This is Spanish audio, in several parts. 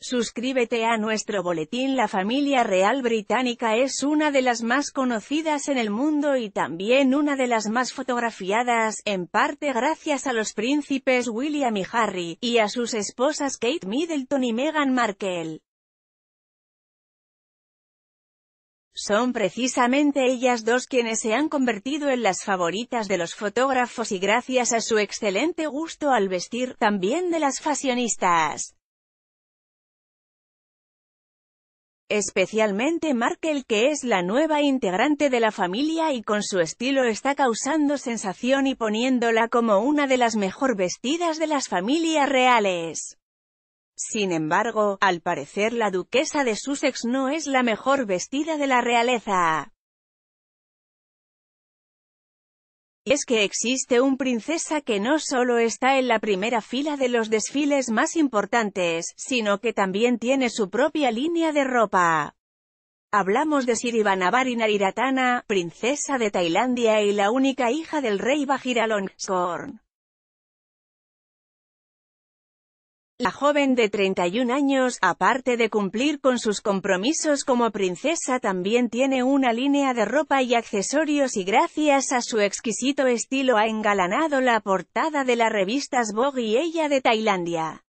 Suscríbete a nuestro boletín La familia real británica es una de las más conocidas en el mundo y también una de las más fotografiadas, en parte gracias a los príncipes William y Harry, y a sus esposas Kate Middleton y Meghan Markle. Son precisamente ellas dos quienes se han convertido en las favoritas de los fotógrafos y gracias a su excelente gusto al vestir, también de las fashionistas. Especialmente Markel que es la nueva integrante de la familia y con su estilo está causando sensación y poniéndola como una de las mejor vestidas de las familias reales. Sin embargo, al parecer la duquesa de Sussex no es la mejor vestida de la realeza. Y es que existe un princesa que no solo está en la primera fila de los desfiles más importantes, sino que también tiene su propia línea de ropa. Hablamos de Sirivanavari Nariratana, princesa de Tailandia y la única hija del rey Bajiralongkorn. La joven de 31 años, aparte de cumplir con sus compromisos como princesa también tiene una línea de ropa y accesorios y gracias a su exquisito estilo ha engalanado la portada de las revistas Vogue y Ella de Tailandia.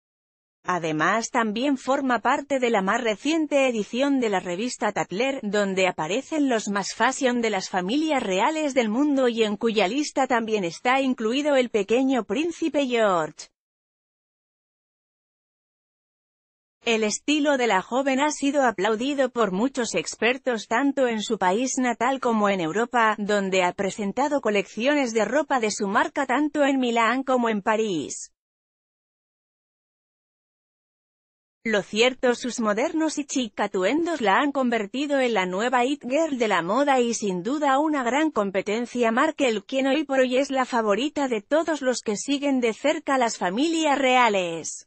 Además también forma parte de la más reciente edición de la revista Tatler, donde aparecen los más fashion de las familias reales del mundo y en cuya lista también está incluido el pequeño príncipe George. El estilo de la joven ha sido aplaudido por muchos expertos tanto en su país natal como en Europa, donde ha presentado colecciones de ropa de su marca tanto en Milán como en París. Lo cierto sus modernos y chic atuendos la han convertido en la nueva hit girl de la moda y sin duda una gran competencia Markel quien hoy por hoy es la favorita de todos los que siguen de cerca las familias reales.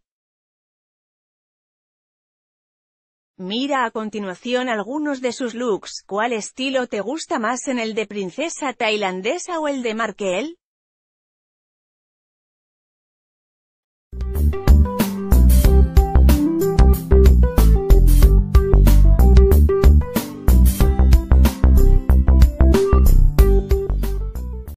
Mira a continuación algunos de sus looks, ¿cuál estilo te gusta más en el de princesa tailandesa o el de Markel?